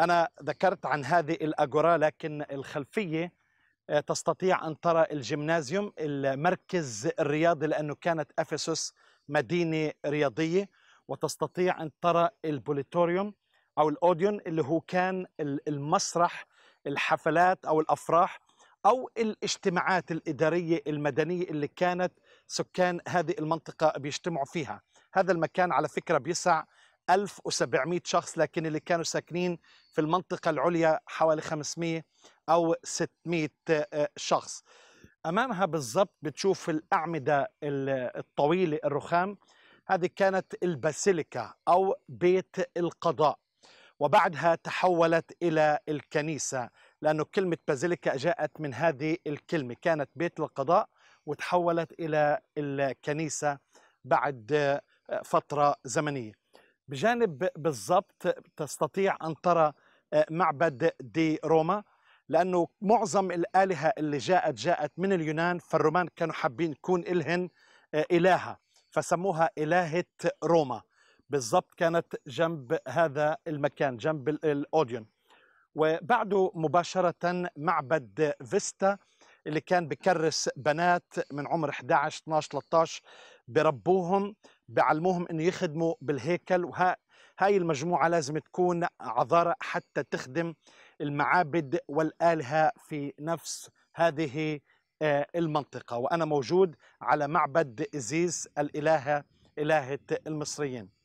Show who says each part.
Speaker 1: أنا ذكرت عن هذه الأجورا لكن الخلفية آه، تستطيع أن ترى الجيمنازيوم المركز الرياضي لأنه كانت أفسس مدينة رياضية وتستطيع أن ترى البوليتوريوم أو الأوديون اللي هو كان المسرح الحفلات أو الأفراح أو الاجتماعات الإدارية المدنية اللي كانت سكان هذه المنطقة بيجتمعوا فيها هذا المكان على فكرة بيسع 1700 شخص لكن اللي كانوا ساكنين في المنطقة العليا حوالي 500 أو 600 آه، شخص أمامها بالضبط بتشوف الأعمدة الطويلة الرخام هذه كانت الباسيليكا أو بيت القضاء وبعدها تحولت إلى الكنيسة لأنه كلمة بازيليكا جاءت من هذه الكلمة كانت بيت القضاء وتحولت إلى الكنيسة بعد آه، فترة زمنية بجانب بالضبط تستطيع أن ترى آه، معبد دي روما لأنه معظم الآلهة اللي جاءت جاءت من اليونان فالرومان كانوا حابين يكون إلهن آه، إلهة فسموها إلهة روما بالضبط كانت جنب هذا المكان جنب الأوديون وبعده مباشرة معبد فيستا اللي كان بكرس بنات من عمر 11 12 13 بربوهم بعلموهم انه يخدموا بالهيكل وها هاي المجموعة لازم تكون عذارة حتى تخدم المعابد والآلهة في نفس هذه آه، المنطقة وأنا موجود على معبد إزيز الإلهة إلهة المصريين